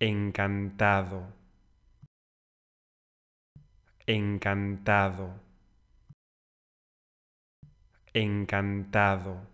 encantado, encantado, encantado.